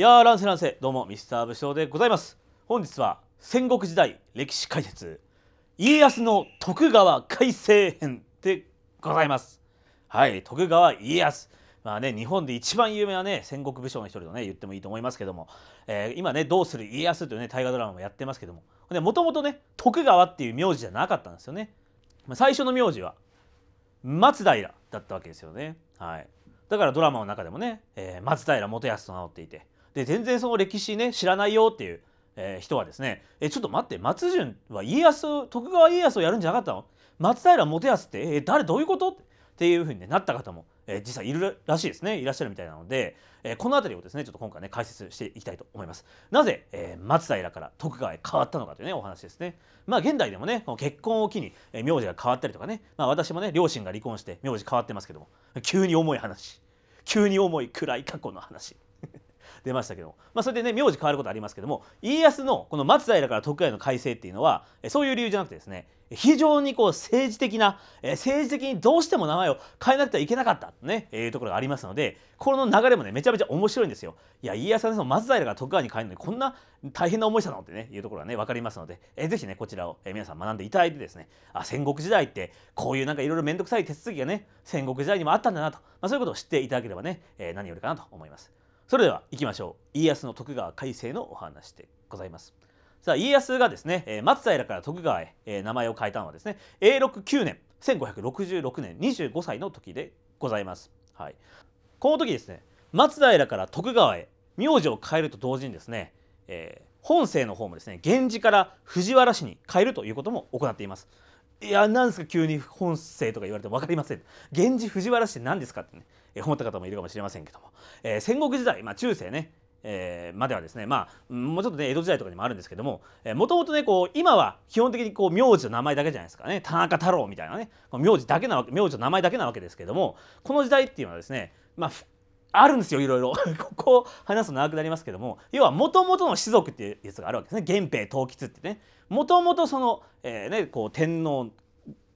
いやー乱世乱世どうもミスター武将でございます本日は戦国時代歴史解説家康の徳川改正編でございますはい徳川家康まあね、日本で一番有名な、ね、戦国武将の一人と、ね、言ってもいいと思いますけども、えー、今ね「どうする家康」という、ね、大河ドラマもやってますけどももともとね徳川っていう名字じゃなかったんですよねまあ、最初の名字は松平だったわけですよね、はい、だからドラマの中でもね、えー、松平元康と名乗っていてで全然その歴史ね知らないよっていう、えー、人はですねえちょっと待って松潤は家康徳川家康をやるんじゃなかったの松平元康って、えー、誰どういうことっていうふうに、なった方も、えー、実際いるらしいですねいらっしゃるみたいなので、えー、この辺りをですねちょっと今回ね解説していきたいと思いますなぜ、えー、松平から徳川へ変わったのかというねお話ですねまあ現代でもねこの結婚を機に、え名字が変わったりとかね、まあ、私もね両親が離婚して名字変わってますけども急に重い話急に重い暗い過去の話出ましたけども、まあ、それでね名字変わることありますけども家康のこの松平から徳川への改正っていうのはそういう理由じゃなくてですね非常にこう政治的な、え政治的にどうしても名前を変えなくてはいけなかったと、ねえいうところがありますのでこの流れもねめちゃめちゃ面白いんですよ。いや家康はの松平から徳川に変えるのにこんな大変な思いしたのってねいうところがね分かりますので、えー、ぜひねこちらを、え皆さん学んでいただいてですねあ戦国時代ってこういうなんかいろいろ面倒くさい手続きがね戦国時代にもあったんだなと、まあ、そういうことを知っていただければね、え何よりかなと思います。それでは行きましょう家康の徳川改正のお話でございますさあ家康がですね松平から徳川へ名前を変えたのはですね永禄9年1566年25歳の時でございます、はい、この時ですね松平から徳川へ名字を変えると同時にですね、えー、本姓の方もですね源氏から藤原氏に変えるということも行っていますいや何ですか急に本姓とか言われて分かりません源氏藤原氏って何ですかってね思った方もいるかもしれませんけども、えー、戦国時代、まあ、中世ねえー、まではですね、まあ、もうちょっとね江戸時代とかにもあるんですけどももともとねこう今は基本的にこう名字の名前だけじゃないですかね田中太郎みたいなね名字だけなわけ名字の名前だけなわけですけどもこの時代っていうのはですね、まあ、あるんですよいろいろ ここ話すと長くなりますけども要はもともとの士族っていうやつがあるわけですね源平東吉ってねもともとその、えーね、こう天皇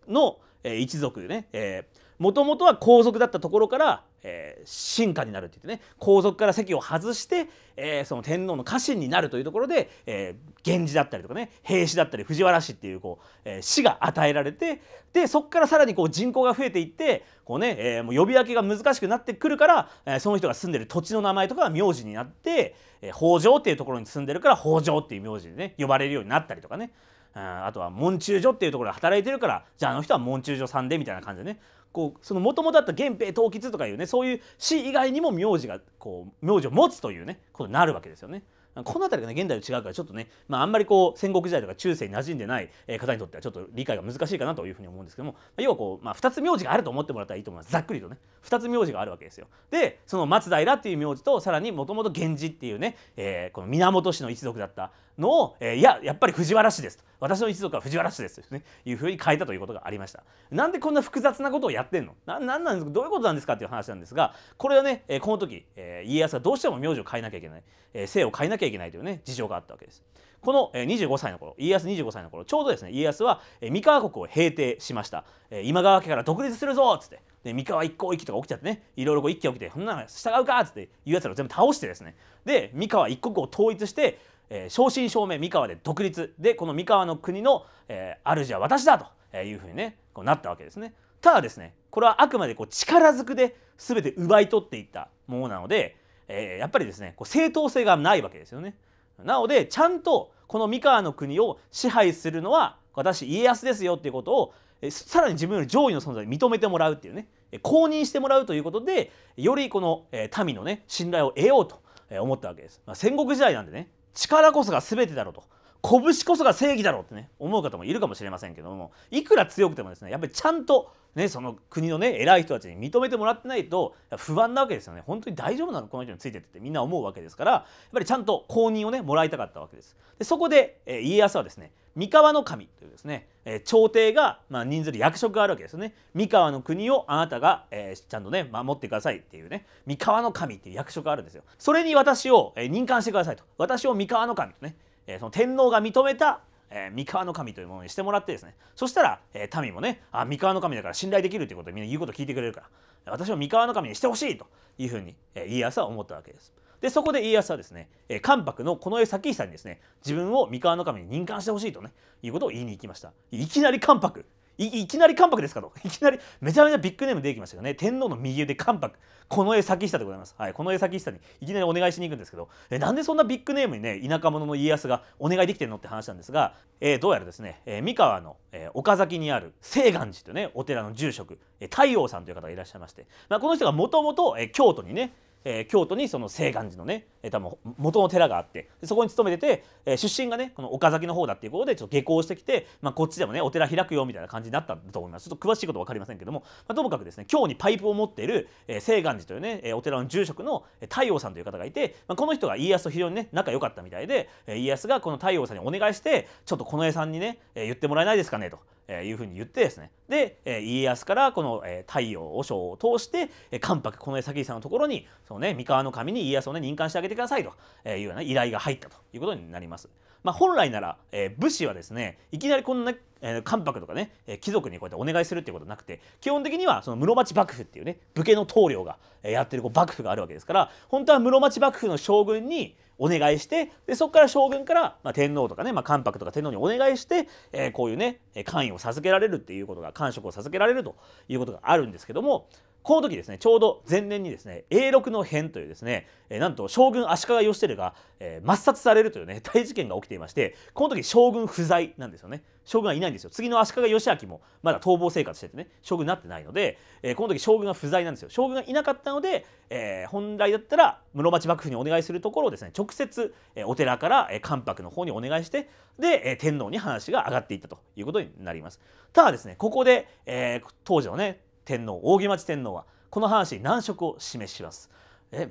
の、えー、一族でね、えーもともとは皇族だったところから、えー、進化になるって言ってね皇族から席を外して、えー、その天皇の家臣になるというところで、えー、源氏だったりとかね平氏だったり藤原氏っていうこう、えー、氏が与えられてでそこからさらにこう人口が増えていってこうね、えー、もう呼び分けが難しくなってくるから、えー、その人が住んでる土地の名前とかが名字になって、えー、北条っていうところに住んでるから北条っていう名字でね呼ばれるようになったりとかね。あとは門中所っていうところで働いてるからじゃああの人は門中所さんでみたいな感じでねこうその元々あった源平東吉とかいうねそういう死以外にも名字がこう名字を持つというねことになるわけですよね。この辺りがね現代と違うからちょっとね、まあ、あんまりこう戦国時代とか中世に馴染んでない方にとってはちょっと理解が難しいかなというふうに思うんですけども、要はこう、まあ、2つ名字があると思ってもらったらいいと思いますざっくりとね2つ名字があるわけですよ。でその松平っていう名字とさらにもともと源氏っていうね、えー、この源氏の一族だった、のを、えー、いややっぱり藤原氏ですと私の一族は藤原氏ですと、ね、いうふうに変えたということがありましたなんでこんな複雑なことをやってんのななんなんですかどういうことなんですかっていう話なんですがこれはね、えー、この時、えー、家康はどうしても名字を変えなきゃいけない、えー、姓を変えなきゃいけないというね事情があったわけですこの25歳の頃家康25歳の頃ちょうどですね家康は三河国を平定しました今川家から独立するぞっつってで三河一向一揆とか起きちゃってねいろいろこう一揆起きてそんなの従うかっつっていうやつらを全部倒してですねで三河一国を統一してえー、正真正銘三河で独立でこの三河の国の、えー、主は私だというふうにねこうなったわけですね。ただですねこれはあくまでこう力ずくで全て奪い取っていったものなので、えー、やっぱりですねこう正当性がないわけですよね。なのでちゃんとこの三河の国を支配するのは私家康ですよっていうことをさらに自分より上位の存在に認めてもらうっていうね公認してもらうということでよりこの民のね信頼を得ようと思ったわけです。まあ、戦国時代なんでね力こそが全てだろうと拳こそが正義だろうってね思う方もいるかもしれませんけどもいくら強くてもですねやっぱりちゃんとねその国のね偉い人たちに認めてもらってないと不安なわけですよね本当に大丈夫なのこの人についてってみんな思うわけですからやっぱりちゃんと公認をねもらいたかったわけですでそこで、えー、家康はですね三河の神というですね、えー、朝廷が、まあ、人数で役職があるわけですよね三河の国をあなたが、えー、ちゃんとね守ってくださいっていうね三河の神っていう役職があるんですよそれに私を、えー、任官してくださいと私を三河の神とね、えその天皇が認めたえ三河の神というものにしてもらってですねそしたら、え民もねあ三河の神だから信頼できるということでみんな言うこと聞いてくれるから私を三河の神にしてほしいというふうに、え家康は思ったわけです。でそこで家康はですね、え関白の近衛咲久にですね自分を三河守に任官してほしいとねいうことを言いに行きましたいきなり関白いきなり関白ですかと いきなりめちゃめちゃビッグネーム出てきましたよね天皇の右腕関白近衛咲久でございます、はい、近衛咲久にいきなりお願いしに行くんですけどえなんでそんなビッグネームにね田舎者の家康がお願いできてるのって話なんですが、えー、どうやらですね、えー、三河の、えー、岡崎にある清願寺というねお寺の住職、えー、太陽さんという方がいらっしゃいまして、まあ、この人がもともと京都にねえ京都にその清岸寺のね、え多分元の寺があってそこに勤めてて、え出身がねこの岡崎の方だっていうことでちょっと下校してきて、まあ、こっちでもねお寺開くよみたいな感じになったんだと思いますちょっと詳しいこと分かりませんけども、まあ、ともかくですね京にパイプを持っている、え清岸寺というね、えお寺の住職の太陽さんという方がいて、まあ、この人が家康と非常にね仲良かったみたいで、え家康がこの太陽さんにお願いしてちょっと近衛さんにね、え言ってもらえないですかねとえいうふうに言ってですねで、え家康からこの、え太陽和尚を通して、え関白この江崎さんのところにその、ね、三河の神に家康を、ね、任官してあげてくださいと、えいうような依頼が入ったということになります。まあ、本来なら、え武士はですねいきなりこんなえ関白とかね、え貴族にこうやってお願いするっていうことなくて基本的にはその室町幕府っていうね武家の棟梁がやってるこう幕府があるわけですから本当は室町幕府の将軍にお願いしてでそこから将軍から、まあ、天皇とかね、まあ、関白とか天皇にお願いして、えー、こういうね官位を授けられるっていうことが官職を授けられるということがあるんですけどもこの時ですねちょうど前年にですね永禄の変というですね、えー、なんと将軍足利義輝が、えー、抹殺されるというね 大事件が起きていましてこの時将軍不在なんですよね将軍はいないんですよ次の足利義昭もまだ逃亡生活しててね将軍になってないので、えー、この時将軍が不在なんですよ将軍がいなかったので、えー、本来だったら室町幕府にお願いするところをですね直接、えー、お寺から、えー、関白の方にお願いしてで、えー、天皇に話が上がっていったということになりますただですねここで、えー、当時のね天皇扇町天皇はこの話士難色を示しますえ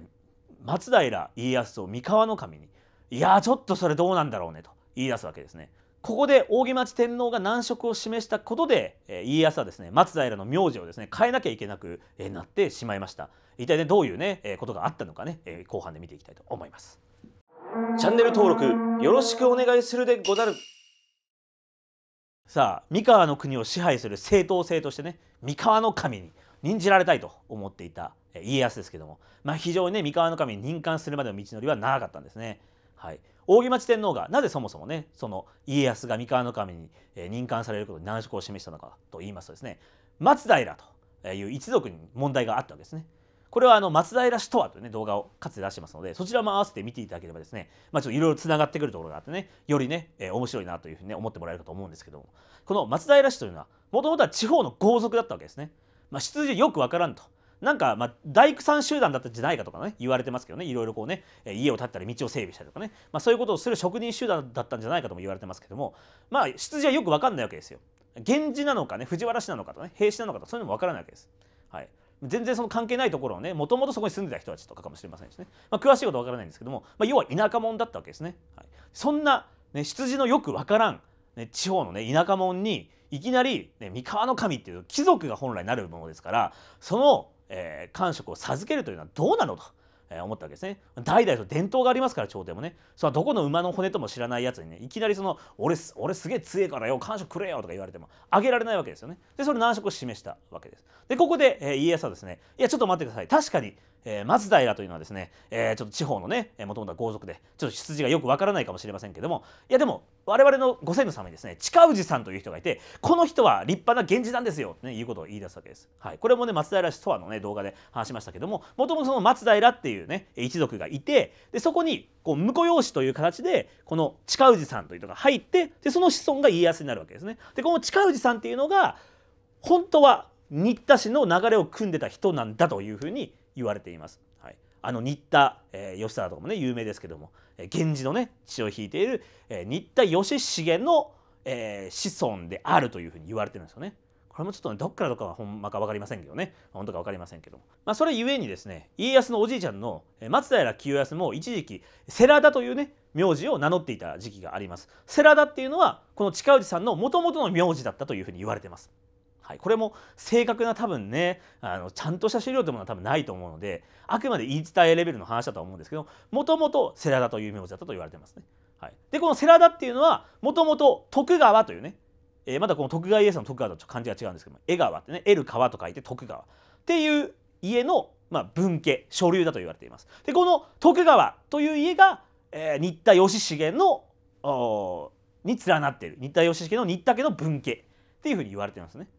松平家康を三河守にいやちょっとそれどうなんだろうねと言い出すわけですねここで扇町天皇が難色を示したことで、え家康はですね松平の名字をですね変えなきゃいけなく、えなってしまいました一体ねどういうね、えことがあったのかね、え後半で見ていきたいと思いますチャンネル登録よろしくお願いするでござるさあ三河の国を支配する正当性としてね三河の神に任じられたいと思っていた家康ですけども、まあ、非常にね三河の神に任官するまでの道のりは長かったんですね。はい、扇町天皇がなぜそもそもねその家康が三河の神に任官されることに難色を示したのかと言いますとですね松平という一族に問題があったわけですね。これはあの松平氏とはというね動画をかつて出してますのでそちらも合わせて見ていただければですね、まあ、ちょっといろいろつながってくるところがあってねよりね、えー、面白いなというふうに、ね、思ってもらえるかと思うんですけどもこの松平氏というのはもともとは地方の豪族だったわけですね。まあ、出自よくわからんとなんか、まあ、大工さん集団だったんじゃないかとかね、言われてますけどね、いろいろこうね、家を建てたり道を整備したりとかね、まあ、そういうことをする職人集団だったんじゃないかとも言われてますけども、まあ、出自はよく分かんないわけですよ。源氏なのかね、藤原氏なのかとね、平氏なのかとそういうのも分からないわけです。はい。全然その関係ないところをねもともとそこに住んでた人たちとかかもしれませんしね、まあ、詳しいことわからないんですけども、まあ、要は田舎者だったわけですね。はい、そんな、ね、羊のよくわからん、ね、地方の、ね、田舎者にいきなり、ね、三河の神っていう貴族が本来なるものですからその、えー、官職を授けるというのはどうなのと。えー、思ったわけですね代々と伝統がありますから朝廷もねそどこの馬の骨とも知らないやつにねいきなりその俺す俺すげえ強えからよ感触くれよとか言われてもあげられないわけですよねでそれ難色を示したわけですでここで、えー、家康はですねいやちょっと待ってください確かにえー、松平というのはですね、えー、ちょっと地方のねもともとは豪族でちょっと出自がよくわからないかもしれませんけどもいやでも我々のご先祖様にですね近氏さんという人がいてこの人は立派な源氏なんですよと、ね、いうことを言い出すわけです。はい、これもね松平氏とはのね動画で話しましたけどももともとその松平っていうね一族がいてでそこにこう婿養子という形でこの近氏さんという人が入ってでその子孫が家康になるわけですね。でこの近氏さんっていうのが本当は新田氏の流れを組んでた人なんだというふうに言われています。はい、あの新田、えー、義貞とかもね有名ですけども、えー、源氏のね血を引いている、えー、新田義重の、えー、子孫であるというふうに言われてるんですよね。これもちょっと、ね、どっからどっかはほんまか分かりませんけどね本当か分かりませんけども、まあ、それゆえにですね家康のおじいちゃんの松平清康も一時期世良田というね名字を名乗っていた時期があります世良田っていうのはこの近氏さんのもともとの名字だったというふうに言われてますはい、これも正確な多分ねあのちゃんとした資料というものは多分ないと思うのであくまで言い伝えレベルの話だと思うんですけどもともと世良田という名字だったと言われてますね。はい、でこの世良田っていうのはもともと徳川というね、えー、まだこの徳川家康の徳川とちょっと漢字が違うんですけども江川ってね「江る川」と書いて徳川っていう家の、まあ、分家所流だと言われています。でこの徳川という家が、えー、新田義重のに連なっている新田義重の新田家の分家っていうふうに言われてますね。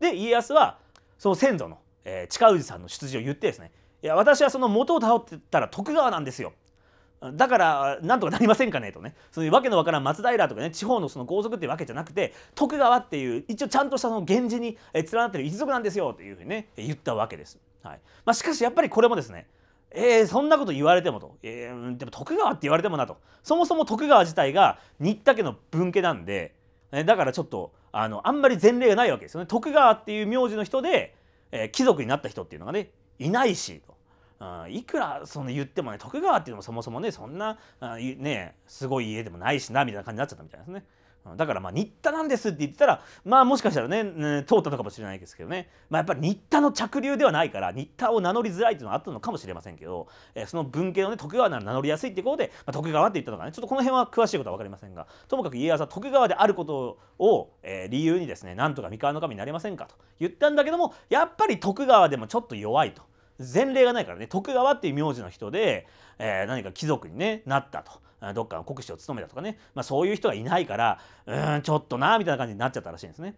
で家康はその先祖の、えー、近氏さんの出自を言ってですねいや私はその元を倒ってたら徳川なんですよだからなんとかなりませんかねとねそういうわけのわからん松平とかね地方のその豪族っていうわけじゃなくて徳川っていう一応ちゃんとしたその源氏に連なってる一族なんですよというふうにね言ったわけです。はいまあ、しかしやっぱりこれもですねえー、そんなこと言われてもと、えー、でも徳川って言われてもなとそもそも徳川自体が新田家の分家なんで、だからちょっとあのあんまり前例がないわけですよね徳川っていう名字の人で、えー、貴族になった人っていうのがねいないしと。うん、いくらその言ってもね徳川っていうのもそもそもねそんな、うん、ねすごい家でもないしなみたいな感じになっちゃったみたいですね。だからまあ新田なんですって言ってたらまあもしかしたらね、ね、通ったのかもしれないですけどね、まあ、やっぱり新田の着流ではないから新田を名乗りづらいっていうのはあったのかもしれませんけど、えー、その文系のね徳川なら名乗りやすいっていうことで、まあ、徳川って言ったのかねちょっとこの辺は詳しいことは分かりませんがともかく家康は徳川であることを、えー、理由にですねなんとか三河の神になれませんかと言ったんだけどもやっぱり徳川でもちょっと弱いと前例がないからね徳川っていう名字の人で、えー、何か貴族に、ね、なったと。どっかの国司を務めたとかね、まあ、そういう人がいないからうんちょっとなみたいな感じになっちゃったらしいんですね。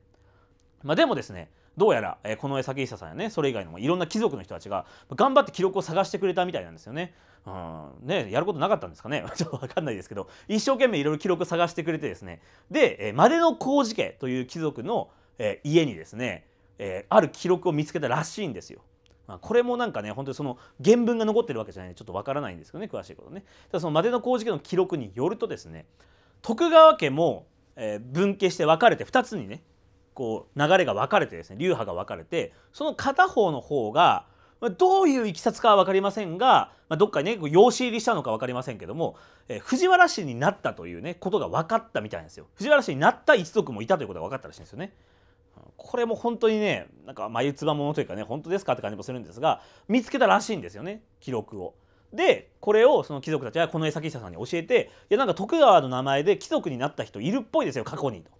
まあ、でもですねどうやら、えー、この江崎久さんやねそれ以外のいろんな貴族の人たちが頑張って記録を探してくれたみたいなんですよね。うん、ねやることなかったんですかね ちょっと分かんないですけど一生懸命いろいろ記録探してくれてですねで、えー、マデノコウジ家という貴族の、えー、家にですね、えー、ある記録を見つけたらしいんですよ。まあ、これもなんかね本当にその原文が残ってるわけじゃないんでちょっとわからないんですけどね詳しいことねただそのまでの工事家の記録によるとですね徳川家も、えー、分家して分かれて2つにねこう流れが分かれてですね流派が分かれてその片方の方がどういういきさつかは分かりませんが、まあ、どっかにね養子入りしたのか分かりませんけども、えー、藤原氏になったというねことが分かったみたいなんですよ藤原氏になった一族もいたということが分かったらしいんですよね。これも本当にねなんか眉唾ものというかね本当ですかって感じもするんですが見つけたらしいんですよね記録を。でこれをその貴族たちはこの江崎久さんに教えていやなんか徳川の名前で貴族になった人いるっぽいですよ過去にと。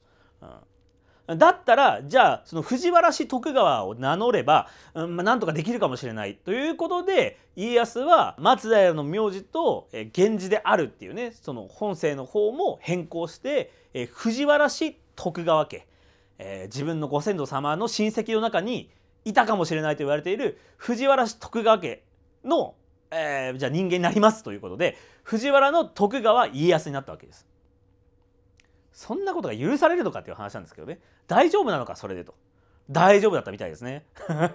うん、だったらじゃあその藤原氏徳川を名乗れば、うんまあ、なんとかできるかもしれないということで家康は松平の名字と源氏であるっていうねその本姓の方も変更して、え藤原氏徳川家えー、自分のご先祖様の親戚の中にいたかもしれないと言われている藤原氏徳川家の、えー、じゃあ人間になりますということで藤原の徳川家康になったわけです。そんなことが許されるのかっていう話なんですけどね大丈夫なのかそれでと大丈夫だったみたいですね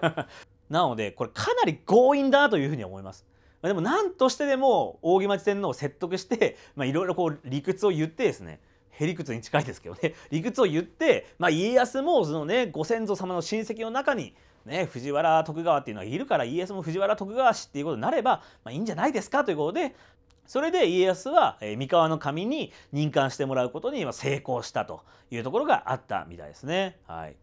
なのでこれかなり強引だなというふうに思います。でも何としてでも扇町天皇を説得していろいろ理屈を言ってですねへ理屈に近いですけどね 理屈を言って、まあ、家康もそのねご先祖様の親戚の中にね、藤原徳川っていうのはいるから家康も藤原徳川氏っていうことになれば、まあ、いいんじゃないですかということでそれで家康は三河の神に任官してもらうことに成功したというところがあったみたいですね。はい、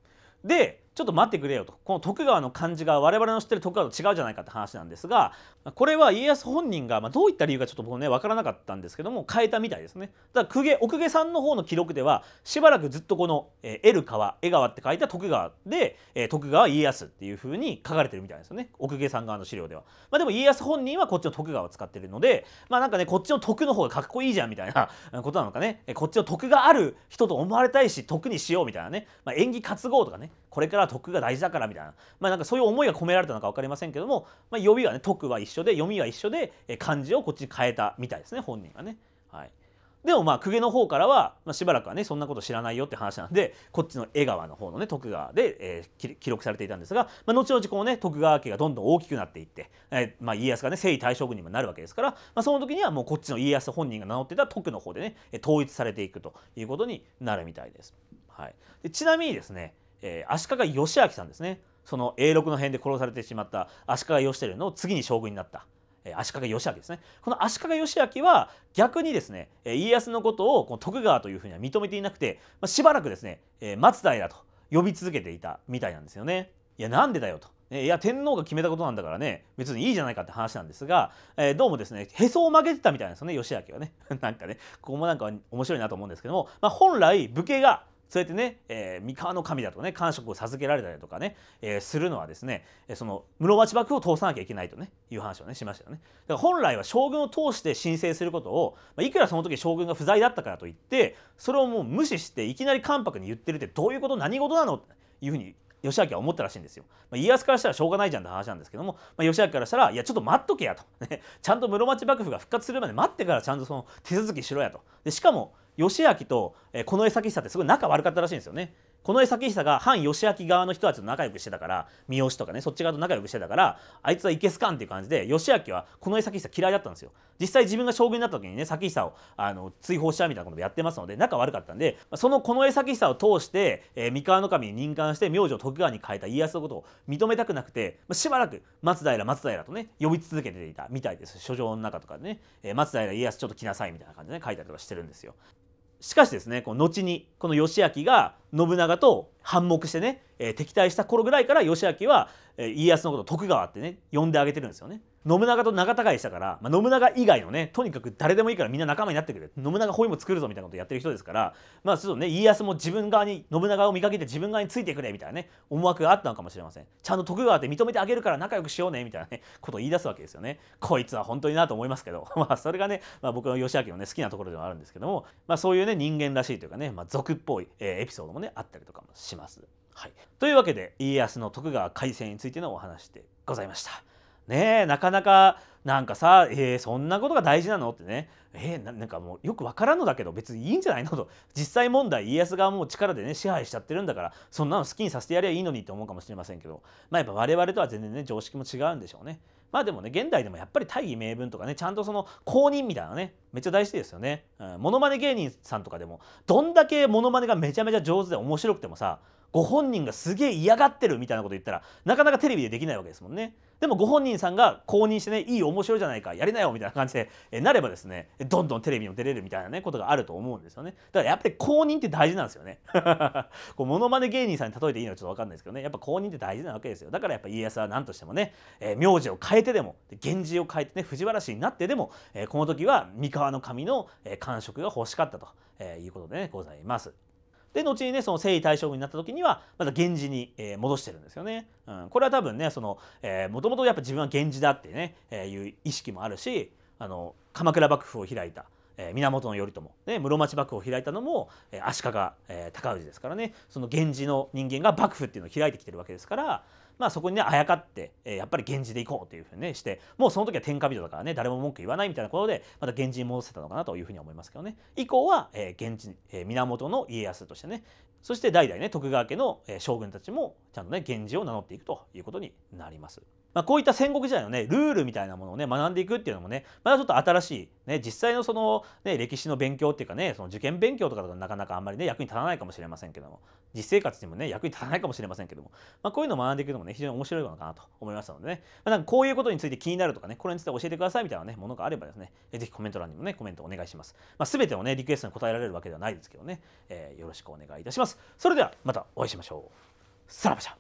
でちょっと待ってくれよとこの徳川の漢字が我々の知ってる徳川と違うじゃないかって話なんですがこれは家康本人が、まあ、どういった理由かちょっと僕ね分からなかったんですけども変えたみたいですねだから公家奥家さんの方の記録ではしばらくずっとこの「えー、川」「江川」って書いた徳川で、えー、徳川家康っていうふうに書かれてるみたいですよね奥家さん側の資料では、まあ、でも家康本人はこっちの徳川を使ってるのでまあなんかねこっちの徳の方がかっこいいじゃんみたいな ことなのかねこっちの徳がある人と思われたいし徳にしようみたいなね、まあ、縁起ごうとかねこれから徳が大事だからみたいな,、まあ、なんかそういう思いが込められたのか分かりませんけども、まあ、読みはね徳は一緒で読みは一緒で漢字をこっちに変えたみたいですね本人がね。はいでもまあ公家の方からは、まあ、しばらくはねそんなこと知らないよって話なんでこっちの江川の方のね徳川で、えー、記録されていたんですが、まあ、後々こうね徳川家がどんどん大きくなっていって、えー、まあ、家康がね征夷大将軍にもなるわけですから、まあ、その時にはもうこっちの家康本人が名乗ってた徳の方でね統一されていくということになるみたいです。はい、でちなみにですねえー、足利義明さんですねその永禄の辺で殺されてしまった足利義輝の次に将軍になったえ足利義明ですねこの足利義明は逆にですね家康のことをこの徳川というふうには認めていなくて、まあ、しばらくですねえ松平と呼び続けていたみたいなんですよね。いやなんでだよと。いや天皇が決めたことなんだからね別にいいじゃないかって話なんですが、えー、どうもですねへそを曲げてたみたいなんですよね義明はね。なんかねここもなんか面白いなと思うんですけども、まあ、本来武家がそうやってね、えー、三河の神だとね官職を授けられたりとかね、えー、するのはですねその室町幕府を通さなきゃいけないとねいう話をねしましたよねだから本来は将軍を通して申請することを、まあ、いくらその時将軍が不在だったからといってそれをもう無視していきなり関白に言ってるってどういうこと何事なのっていうふうに義明は思ったらしいんですよ。まあ、家康からしたらしょうがないじゃんって話なんですけども、まあ、義明からしたら、いや、ちょっと待っとけやと。ちゃんと室町幕府が復活するまで待ってからちゃんとその手続きしろやと。でしかも、義明と近衛崎久ってすごい仲悪かったらしいんですよね。の江崎久が反義明側の人たちと仲良くしてたから三好とかねそっち側と仲良くしてたからあいつはいけすかんっていう感じで義明はの江崎久嫌いだったんですよ実際自分が将軍になった時にね崎久をあの追放しちゃうみたいなことやってますので仲悪かったんでその近衛崎久を通して、えー、三河守に任官して名字を徳川に変えた家康のことを認めたくなくて、まあ、しばらく松平松平とね呼び続けていたみたいです書状の中とかでね、えー、松平家康ちょっと来なさいみたいな感じで、ね、書いたりとかしてるんですよしかしですねこの後にこの義明が信長と反目してね、えー、敵対した頃ぐらいから義明は、えー、家康のことを徳川ってね呼んであげてるんですよね。信長と仲高いしたから、まあ、信長以外のねとにかく誰でもいいからみんな仲間になってくれ信長本囲も作るぞみたいなことやってる人ですからまあちょっとね家康も自分側に信長を見かけて自分側についてくれみたいなね思惑があったのかもしれませんちゃんと徳川って認めてあげるから仲良くしようねみたいなねことを言い出すわけですよねこいつは本当になと思いますけど まあそれがね、まあ、僕の義明のね好きなところではあるんですけども、まあ、そういうね人間らしいというかね、まあ、俗っぽい、えー、エピソードもねあったりとかもします。はい、というわけで家康の徳川開戦についてのお話でございました。ねえなかなかなんかさ、えー、そんなことが大事なのってね、えー、なんかもうよくわからんのだけど別にいいんじゃないのと実際問題家康がもう力でね支配しちゃってるんだからそんなの好きにさせてやりゃいいのにって思うかもしれませんけどまあやっぱ我々とは全然ね常識も違うんでしょうね。まあでもね現代でもやっぱり大義名分とかねちゃんとその公認みたいなねめっちゃ大事ですよね。ものまね芸人さんとかでもどんだけものまねがめちゃめちゃ上手で面白くてもさご本人がすげえ嫌がってるみたいなこと言ったらなかなかテレビでできないわけですもんね。でもご本人さんが公認してねいい面白いじゃないかやりなよみたいな感じでえなればですねどんどんテレビにも出れるみたいなねことがあると思うんですよねだからやっぱり公認って大事なんですよね こうモノマネ芸人さんに例えていいのはちょっと分かんないですけどねやっぱ公認って大事なわけですよだからやっぱ家康は何としてもね、えー、名字を変えてでも源氏を変えてね藤原氏になってでも、えー、この時は三河の神の、えー、感触が欲しかったと、えー、いうことで、ね、ございます。で後にねその征夷大将軍になった時にはまた源氏に、えー、戻してるんですよね。うん、これは多分ねその、えもともとやっぱ自分は源氏だっていう,、ね、えー、いう意識もあるしあの鎌倉幕府を開いたえー、源頼朝ね、室町幕府を開いたのも、えー、足利、えー、高氏ですからねその源氏の人間が幕府っていうのを開いてきてるわけですから、まあ、そこにねあやかって、えー、やっぱり源氏でいこうというふうにねしてもうその時は天下人だからね誰も文句言わないみたいなことでまた源氏に戻せたのかなというふうに思いますけどね以降は、えー、源氏、えー、源の家康としてねそして代々ね徳川家の将軍たちもちゃんとね源氏を名乗っていくということになります。まあ、こういった戦国時代のねルールみたいなものをね学んでいくっていうのもねまだちょっと新しい、ね、実際のその、ね、歴史の勉強っていうかねその受験勉強とかだとなかなかあんまりね役に立たないかもしれませんけども実生活にもね役に立たないかもしれませんけども、まあ、こういうのを学んでいくのもね非常に面白いのかなと思いましたのでね、まあ、なんかこういうことについて気になるとかねこれについて教えてくださいみたいな、ね、ものがあればですね是非コメント欄にもねコメントお願いします、まあ、全てをねリクエストに答えられるわけではないですけどね、えー、よろしくお願いいたしますそれではまたお会いしましょうさらばじゃ